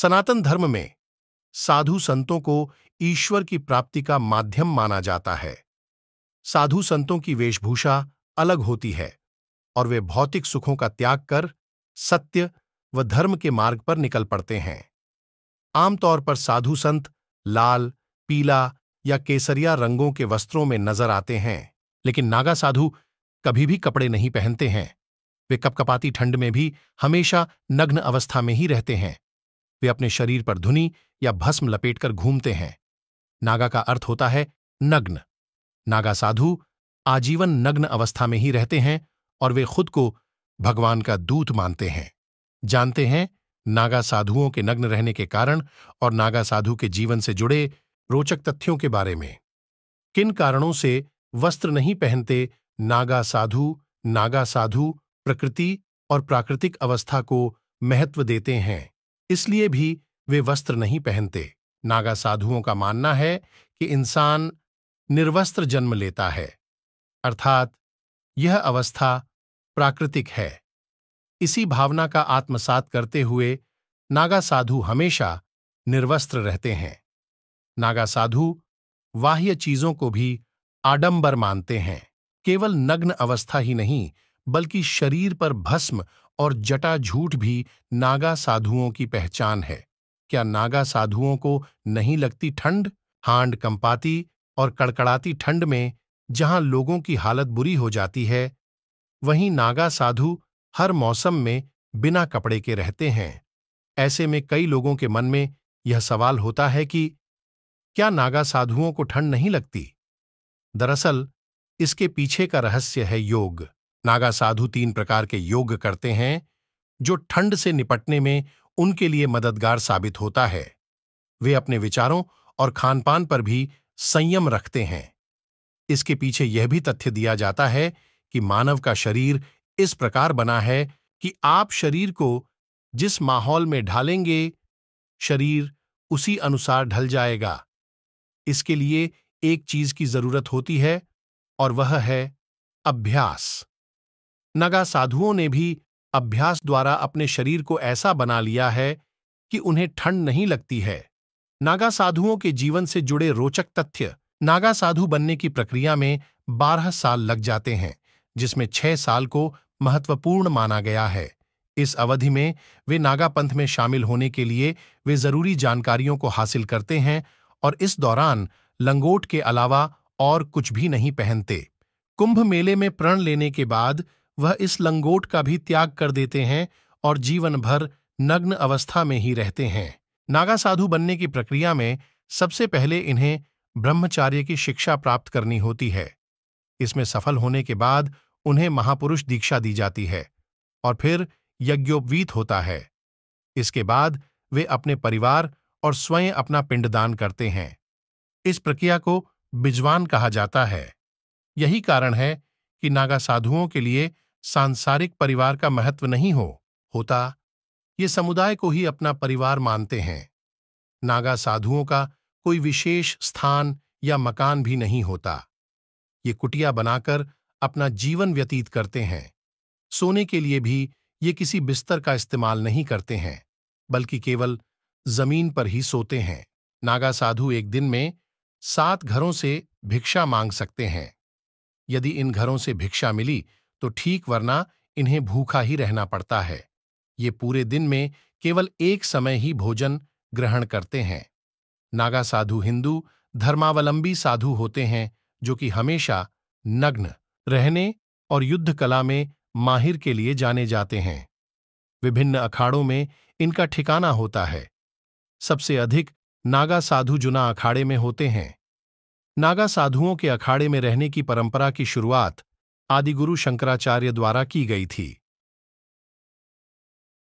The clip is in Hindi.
सनातन धर्म में साधु संतों को ईश्वर की प्राप्ति का माध्यम माना जाता है साधु संतों की वेशभूषा अलग होती है और वे भौतिक सुखों का त्याग कर सत्य व धर्म के मार्ग पर निकल पड़ते हैं आमतौर पर साधु संत लाल पीला या केसरिया रंगों के वस्त्रों में नजर आते हैं लेकिन नागा साधु कभी भी कपड़े नहीं पहनते हैं वे कपकपाती ठंड में भी हमेशा नग्न अवस्था में ही रहते हैं वे अपने शरीर पर धुनी या भस्म लपेटकर घूमते हैं नागा का अर्थ होता है नग्न नागा साधु आजीवन नग्न अवस्था में ही रहते हैं और वे खुद को भगवान का दूत मानते हैं जानते हैं नागा साधुओं के नग्न रहने के कारण और नागा साधु के जीवन से जुड़े रोचक तथ्यों के बारे में किन कारणों से वस्त्र नहीं पहनते नागा साधु नागा साधु प्रकृति और प्राकृतिक अवस्था को महत्व देते हैं इसलिए भी वे वस्त्र नहीं पहनते नागा साधुओं का मानना है कि इंसान निर्वस्त्र जन्म लेता है अर्थात यह अवस्था प्राकृतिक है इसी भावना का आत्मसात करते हुए नागा साधु हमेशा निर्वस्त्र रहते हैं नागा साधु बाह्य चीजों को भी आडंबर मानते हैं केवल नग्न अवस्था ही नहीं बल्कि शरीर पर भस्म और जटा झूठ भी नागा साधुओं की पहचान है क्या नागा साधुओं को नहीं लगती ठंड हांड कंपाती और कड़कड़ाती ठंड में जहां लोगों की हालत बुरी हो जाती है वहीं नागा साधु हर मौसम में बिना कपड़े के रहते हैं ऐसे में कई लोगों के मन में यह सवाल होता है कि क्या नागा साधुओं को ठंड नहीं लगती दरअसल इसके पीछे का रहस्य है योग नागा साधु तीन प्रकार के योग करते हैं जो ठंड से निपटने में उनके लिए मददगार साबित होता है वे अपने विचारों और खानपान पर भी संयम रखते हैं इसके पीछे यह भी तथ्य दिया जाता है कि मानव का शरीर इस प्रकार बना है कि आप शरीर को जिस माहौल में ढालेंगे शरीर उसी अनुसार ढल जाएगा इसके लिए एक चीज की जरूरत होती है और वह है अभ्यास नगा साधुओं ने भी अभ्यास द्वारा अपने शरीर को ऐसा बना लिया है कि उन्हें ठंड नहीं लगती है नागा साधुओं के जीवन से जुड़े रोचक तथ्य नागा साधु बनने की प्रक्रिया में बारह साल लग जाते हैं जिसमें छह साल को महत्वपूर्ण माना गया है इस अवधि में वे नागा पंथ में शामिल होने के लिए वे जरूरी जानकारियों को हासिल करते हैं और इस दौरान लंगोट के अलावा और कुछ भी नहीं पहनते कुंभ मेले में प्रण लेने के बाद वह इस लंगोट का भी त्याग कर देते हैं और जीवन भर नग्न अवस्था में ही रहते हैं नागा साधु बनने की प्रक्रिया में सबसे पहले इन्हें ब्रह्मचार्य की शिक्षा प्राप्त करनी होती है इसमें सफल होने के बाद उन्हें महापुरुष दीक्षा दी जाती है और फिर यज्ञोपवीत होता है इसके बाद वे अपने परिवार और स्वयं अपना पिंडदान करते हैं इस प्रक्रिया को बिजवान कहा जाता है यही कारण है कि नागा साधुओं के लिए सांसारिक परिवार का महत्व नहीं हो होता ये समुदाय को ही अपना परिवार मानते हैं नागा साधुओं का कोई विशेष स्थान या मकान भी नहीं होता ये कुटिया बनाकर अपना जीवन व्यतीत करते हैं सोने के लिए भी ये किसी बिस्तर का इस्तेमाल नहीं करते हैं बल्कि केवल जमीन पर ही सोते हैं नागा साधु एक दिन में सात घरों से भिक्षा मांग सकते हैं यदि इन घरों से भिक्षा मिली तो ठीक वरना इन्हें भूखा ही रहना पड़ता है ये पूरे दिन में केवल एक समय ही भोजन ग्रहण करते हैं नागा साधु हिंदू धर्मावलंबी साधु होते हैं जो कि हमेशा नग्न रहने और युद्ध कला में माहिर के लिए जाने जाते हैं विभिन्न अखाड़ों में इनका ठिकाना होता है सबसे अधिक नागा साधु जुना अखाड़े में होते हैं नागा साधुओं के अखाड़े में रहने की परंपरा की शुरुआत आदिगुरु शंकराचार्य द्वारा की गई थी